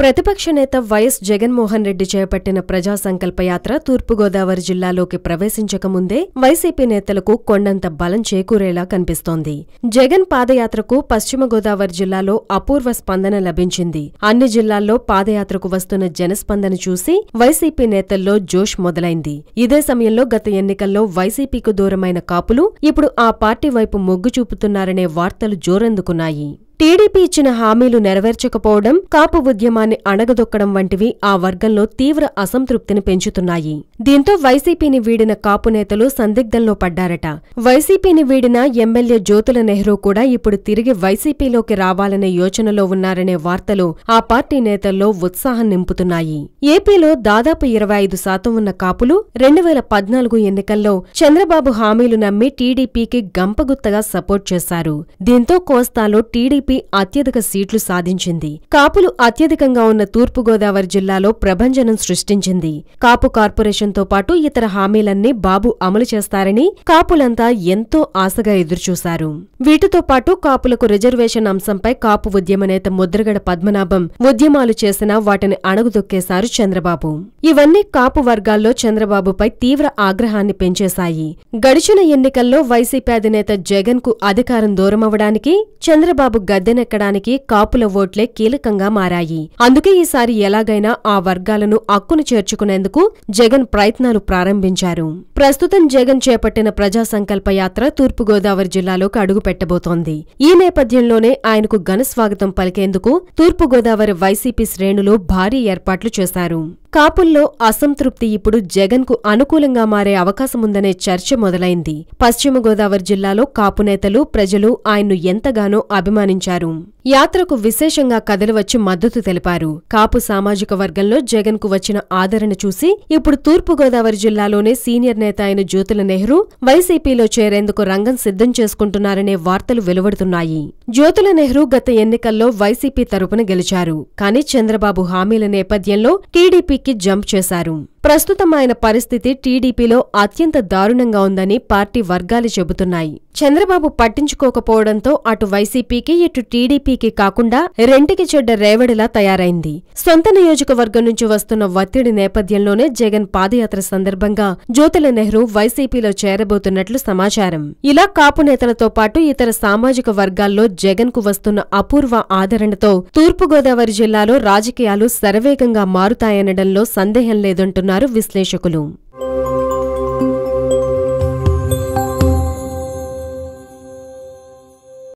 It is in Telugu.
ప్రతిపక్ష నేత వైఎస్ జగన్మోహన్ రెడ్డి చేపట్టిన ప్రజా సంకల్ప యాత్ర తూర్పుగోదావరి జిల్లాలోకి ప్రవేశించకముందే వైసీపీ నేతలకు కొండంత బలం చేకూరేలా కనిపిస్తోంది జగన్ పాదయాత్రకు పశ్చిమ గోదావరి జిల్లాలో అపూర్వ స్పందన లభించింది అన్ని జిల్లాల్లో పాదయాత్రకు వస్తున్న జనస్పందన చూసి వైసీపీ నేతల్లో జోష్ మొదలైంది ఇదే సమయంలో గత ఎన్నికల్లో వైసీపీకు దూరమైన కాపులు ఇప్పుడు ఆ పార్టీ వైపు మొగ్గు చూపుతున్నారనే వార్తలు జోరందుకున్నాయి టీడీపీ ఇచ్చిన హామీలు నెరవేర్చకపోవడం కాపు ఉద్యమాన్ని అణగదొక్కడం వంటివి ఆ వర్గంలో తీవ్ర అసంతృప్తిని పెంచుతున్నాయి దీంతో వైసీపీని వీడిన కాపు నేతలు సందిగ్ధంలో పడ్డారట వైసీపీని వీడిన ఎమ్మెల్యే జ్యోతుల నెహ్రూ కూడా ఇప్పుడు తిరిగి వైసీపీలోకి రావాలనే యోచనలో ఉన్నారనే వార్తలు ఆ పార్టీ నేతల్లో ఉత్సాహం నింపుతున్నాయి ఏపీలో దాదాపు ఇరవై ఐదు శాతం ఉన్న కాపులు రెండు వేల పద్నాలుగు ఎన్నికల్లో చంద్రబాబు హామీలు నమ్మి టీడీపీకి గంపగుత్తగా సపోర్ట్ చేశారు దీంతో కోస్తాలో టీడీపీ టీడీపీ అత్యధిక సీట్లు సాధించింది కాపులు అత్యధికంగా ఉన్న తూర్పుగోదావరి జిల్లాలో ప్రభంజనం సృష్టించింది కాపు కార్పొరేషన్తో పాటు ఇతర హామీలన్నీ బాబు అమలు చేస్తారని కాపులంతా ఎంతో ఆశగా ఎదురుచూశారు వీటితో పాటు కాపులకు రిజర్వేషన్ అంశంపై కాపు ఉద్యమ నేత ముద్రగడ పద్మనాభం ఉద్యమాలు చేసినా వాటిని అణగుదొక్కేశారు చంద్రబాబు ఇవన్నీ కాపు వర్గాల్లో చంద్రబాబుపై తీవ్ర ఆగ్రహాన్ని పెంచేశాయి గడిచిన ఎన్నికల్లో వైసీపీ అధినేత జగన్ కు అధికారం దూరమవడానికి చంద్రబాబు గద్దెనెక్కడానికి కాపుల ఓట్లే కీలకంగా మారాయి అందుకే ఈసారి ఎలాగైనా ఆ వర్గాలను అక్కును చేర్చుకునేందుకు జగన్ ప్రయత్నాలు ప్రారంభించారు ప్రస్తుతం జగన్ చేపట్టిన ప్రజా సంకల్ప యాత్ర తూర్పుగోదావరి జిల్లాలోకి అడుగుపెట్టబోతోంది ఈ నేపథ్యంలోనే ఆయనకు ఘనస్వాగతం పలికేందుకు తూర్పుగోదావరి వైసీపీ శ్రేణులు భారీ ఏర్పాట్లు చేశారు కాపుల్లో అసంతృప్తి ఇప్పుడు జగన్కు అనుకూలంగా మారే అవకాశముందనే చర్చ మొదలైంది పశ్చిమ గోదావరి జిల్లాలో కాపు నేతలు ప్రజలు ఆయన్ను ఎంతగానో అభిమానించారు యాత్రకు విశేషంగా కదలవచ్చు మద్దతు తెలిపారు కాపు సామాజిక వర్గంలో జగన్కు వచ్చిన ఆదరణ చూసి ఇప్పుడు తూర్పుగోదావరి జిల్లాలోనే సీనియర్ నేత అయిన జ్యోతుల నెహ్రూ వైసీపీలో చేరేందుకు రంగం సిద్ధం చేసుకుంటున్నారనే వార్తలు వెలువడుతున్నాయి జ్యోతుల నెహ్రూ గత ఎన్నికల్లో వైసీపీ తరపున గెలిచారు కానీ చంద్రబాబు హామీల నేపథ్యంలో టీడీపీకి జంప్ చేశారు ప్రస్తుతం ఆయన పరిస్థితి టీడీపీలో అత్యంత దారుణంగా ఉందని పార్టీ వర్గాలు చెబుతున్నాయి చంద్రబాబు పట్టించుకోకపోవడంతో అటు వైసీపీకి ఇటు టీడీపీకి కాకుండా రెంటికి చెడ్డ రేవడిలా తయారైంది సొంత నియోజకవర్గం నుంచి వస్తున్న ఒత్తిడి నేపథ్యంలోనే జగన్ పాదయాత్ర సందర్భంగా జ్యోతుల నెహ్రూ వైసీపీలో చేరబోతున్నట్లు సమాచారం ఇలా కాపు నేతలతో పాటు ఇతర సామాజిక వర్గాల్లో జగన్ కు వస్తున్న అపూర్వ ఆదరణతో తూర్పుగోదావరి జిల్లాలో రాజకీయాలు శరవేగంగా మారుతాయనడంలో సందేహం లేదంటున్నారు అన్నారు విశ్లేషకులు